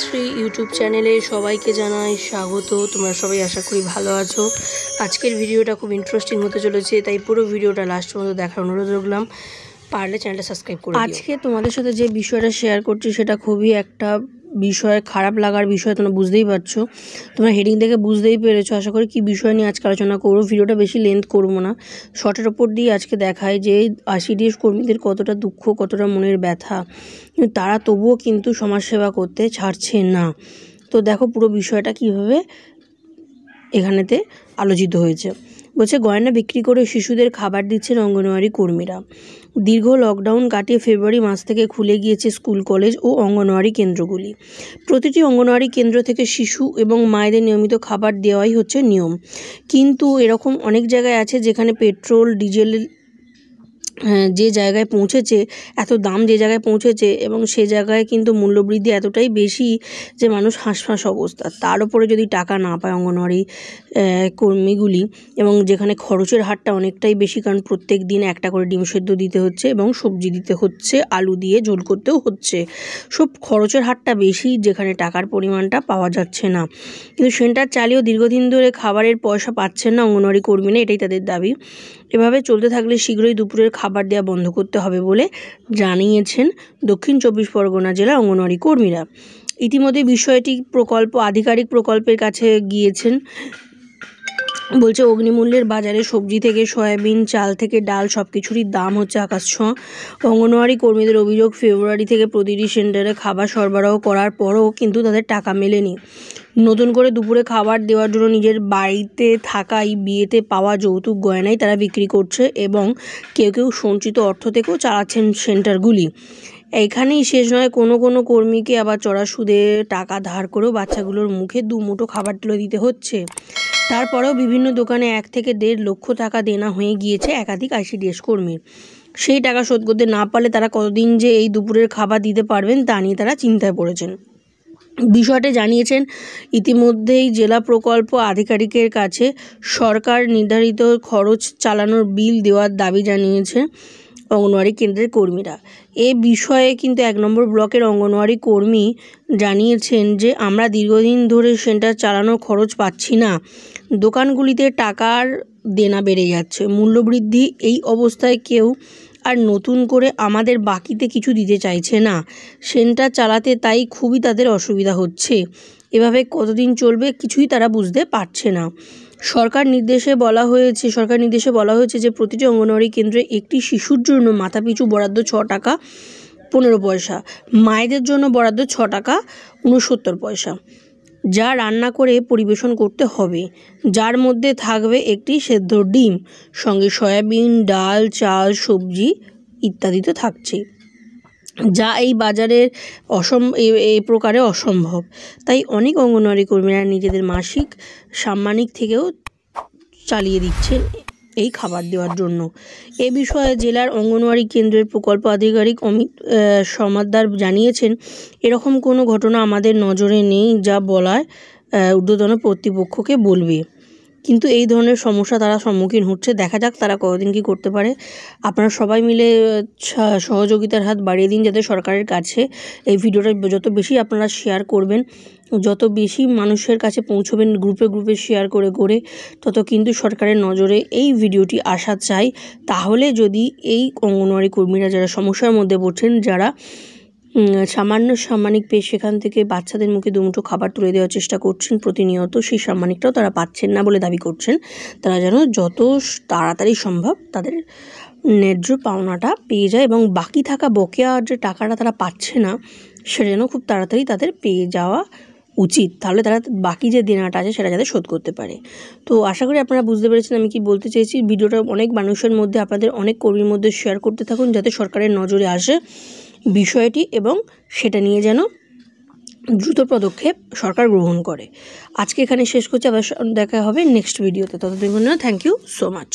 Shri YouTube চ্যানেলে সবাইকে জানাই স্বাগত তোমরা সবাই আশা করি ভালো আছো আজকের ভিডিওটা খুব ইন্টারেস্টিং হতে চলেছে তাই পুরো ভিডিওটা লাস্ট পর্যন্ত দেখার অনুরোধ রাখলাম পারলে চ্যানেলটা সাবস্ক্রাইব করো আজকে তোমাদের সাথে যে বিষয়টা শেয়ার করছি সেটা খুবই একটা বিষয় খারাপ লাগার বিষয় তোমরা বুঝতেই পারছো তোমরা হেডিং দেখে বুঝতেই পেরেছো আশা করি কি বিষয় নিয়ে আজকে আলোচনা করবো ভিডিওটা বেশি লেন্থ করবো না শর্টের ওপর দিয়ে আজকে দেখায় যে আইসিডিএস কর্মীদের কতটা দুঃখ কতটা মনের ব্যথা তারা তবুও কিন্তু সমাজসেবা করতে ছাড়ছে না তো দেখো পুরো বিষয়টা কিভাবে এখানেতে আলোচিত হয়েছে বলছে গয়না বিক্রি করে শিশুদের খাবার দিচ্ছেন অঙ্গনওয়াড়ি কর্মীরা দীর্ঘ লকডাউন কাটিয়ে ফেব্রুয়ারি মাস থেকে খুলে গিয়েছে স্কুল কলেজ ও অঙ্গনওয়াড়ি কেন্দ্রগুলি প্রতিটি অঙ্গনওয়াড়ি কেন্দ্র থেকে শিশু এবং মায়েদের নিয়মিত খাবার দেওয়াই হচ্ছে নিয়ম কিন্তু এরকম অনেক জায়গায় আছে যেখানে পেট্রোল ডিজেল হ্যাঁ, যে জায়গায় পৌঁছেছে এত দাম যে জায়গায় পৌঁছেছে এবং সে জায়গায় কিন্তু মূল্যবৃদ্ধি এতটাই বেশি যে মানুষ হাঁসফাঁস অবস্থা তার উপরে যদি টাকা না পায় অঙ্গনওয়াড়ি কর্মীগুলি এবং যেখানে খরচের হারটা অনেকটাই বেশি কারণ প্রত্যেক দিন একটা করে ডিম সেদ্ধ দিতে হচ্ছে এবং সবজি দিতে হচ্ছে আলু দিয়ে ঝোল করতেও হচ্ছে সব খরচের হারটা বেশি যেখানে টাকার পরিমাণটা পাওয়া যাচ্ছে না কিন্তু সেন্টার চালিয়েও দীর্ঘদিন ধরে খাবারের পয়সা পাচ্ছেন না অঙ্গনওয়াড়ি কর্মীরা এটাই তাদের দাবি এভাবে চলতে থাকলে শীঘ্রই দুপুরের খাবার খাবার দেওয়া বন্ধ করতে হবে বলে জানিয়েছেন দক্ষিণ চব্বিশ পরগনা জেলা অঙ্গনওয়াড়ি কর্মীরা ইতিমধ্যে বিষয়টি প্রকল্প আধিকারিক প্রকল্পের কাছে গিয়েছেন বলছে অগ্নিমূল্যের বাজারে সবজি থেকে সয়াবিন চাল থেকে ডাল সব কিছুরই দাম হচ্ছে আকাশ ছোঁয়া অঙ্গনওয়াড়ি কর্মীদের অভিযোগ ফেব্রুয়ারি থেকে প্রতিটি সেন্টারে খাবার সরবরাহ করার পরও কিন্তু তাদের টাকা মেলেনি নতুন করে দুপুরে খাবার দেওয়ার জন্য নিজের বাড়িতে থাকাই বিয়েতে পাওয়া যৌতুক গয়নাই তারা বিক্রি করছে এবং কেউ কেউ সঞ্চিত অর্থ থেকেও চালাচ্ছেন সেন্টারগুলি এখানেই শেষ নয় কোনো কোনো কর্মীকে আবার চড়া সুদে টাকা ধার করেও বাচ্চাগুলোর মুখে দু মুঠো খাবার তুলে দিতে হচ্ছে তারপরেও বিভিন্ন দোকানে এক থেকে দেড় লক্ষ টাকা দেনা হয়ে গিয়েছে একাধিক আইসিডিএস কর্মীর সেই টাকা শোধ করতে না পারলে তারা কতদিন যে এই দুপুরের খাবার দিতে পারবেন তা নিয়ে তারা চিন্তায় পড়েছেন বিষয়টি জানিয়েছেন ইতিমধ্যেই জেলা প্রকল্প আধিকারিকের কাছে সরকার নির্ধারিত খরচ চালানোর বিল দেওয়ার দাবি জানিয়েছে অঙ্গনওয়াড়ি কেন্দ্রের কর্মীরা এ বিষয়ে কিন্তু এক নম্বর ব্লকের অঙ্গনওয়াড়ি কর্মী জানিয়েছেন যে আমরা দীর্ঘদিন ধরে সেন্টার চালানোর খরচ পাচ্ছি না দোকানগুলিতে টাকার দেনা বেড়ে যাচ্ছে মূল্যবৃদ্ধি এই অবস্থায় কেউ আর নতুন করে আমাদের বাকিতে কিছু দিতে চাইছে না সেন্টার চালাতে তাই খুবই তাদের অসুবিধা হচ্ছে এভাবে কতদিন চলবে কিছুই তারা বুঝতে পারছে না সরকার নির্দেশে বলা হয়েছে সরকার নির্দেশে বলা হয়েছে যে প্রতিটি অঙ্গনওয়াড়ি কেন্দ্রে একটি শিশুর জন্য মাথাপিছু বরাদ্দ ছ টাকা পনেরো পয়সা মায়েদের জন্য বরাদ্দ ছ টাকা উনসত্তর পয়সা যা রান্না করে পরিবেশন করতে হবে যার মধ্যে থাকবে একটি সেদ্ধ ডিম সঙ্গে সয়াবিন ডাল চাল সবজি ইত্যাদি তো থাকছে যা এই বাজারের অসম এ প্রকারে অসম্ভব তাই অনেক অঙ্গনওয়াড়ি কর্মীরা নিজেদের মাসিক সাম্মানিক থেকেও চালিয়ে দিচ্ছেন এই খাবার দেওয়ার জন্য এ বিষয়ে জেলার অঙ্গনওয়াড়ি কেন্দ্রের প্রকল্প আধিকারিক অমিত সমাদ্দার জানিয়েছেন এরকম কোনো ঘটনা আমাদের নজরে নেই যা বলায় ঊর্ধ্বতন কর্তৃপক্ষকে বলবে কিন্তু এই ধরনের সমস্যা তারা সম্মুখীন হচ্ছে দেখা যাক তারা কতদিন কি করতে পারে আপনারা সবাই মিলে সহযোগিতার হাত বাড়িয়ে দিন যাতে সরকারের কাছে এই ভিডিওটা যত বেশি আপনারা শেয়ার করবেন যত বেশি মানুষের কাছে পৌঁছবেন গ্রুপে গ্রুপে শেয়ার করে করে তত কিন্তু সরকারের নজরে এই ভিডিওটি আসা চাই তাহলে যদি এই অঙ্গনওয়াড়ি কর্মীরা যারা সমস্যার মধ্যে পড়ছেন যারা সামান্য সাম্মানিক পেয়ে সেখান থেকে বাচ্চাদের মুখে দুমুঠো খাবার তুলে দেওয়ার চেষ্টা করছেন প্রতিনিয়ত সেই সাম্মানিকটাও তারা পাচ্ছেন না বলে দাবি করছেন তারা যেন যত তাড়াতাড়ি সম্ভব তাদের ন্যায্য পাওনাটা পেয়ে যায় এবং বাকি থাকা বকেয়া যে টাকাটা তারা পাচ্ছে না সেটা যেন খুব তাড়াতাড়ি তাদের পেয়ে যাওয়া উচিত তাহলে তারা বাকি যে দেনাটা আছে সেটা যাতে শোধ করতে পারে তো আশা করি আপনারা বুঝতে পেরেছেন আমি কি বলতে চেয়েছি ভিডিওটা অনেক মানুষের মধ্যে আপনাদের অনেক কর্মীর মধ্যে শেয়ার করতে থাকুন যাতে সরকারের নজরে আসে বিষয়টি এবং সেটা নিয়ে যেন দ্রুত পদক্ষেপ সরকার গ্রহণ করে আজকে এখানে শেষ করছি আবার দেখা হবে নেক্সট ভিডিওতে ততদিন থ্যাংক ইউ সো মাচ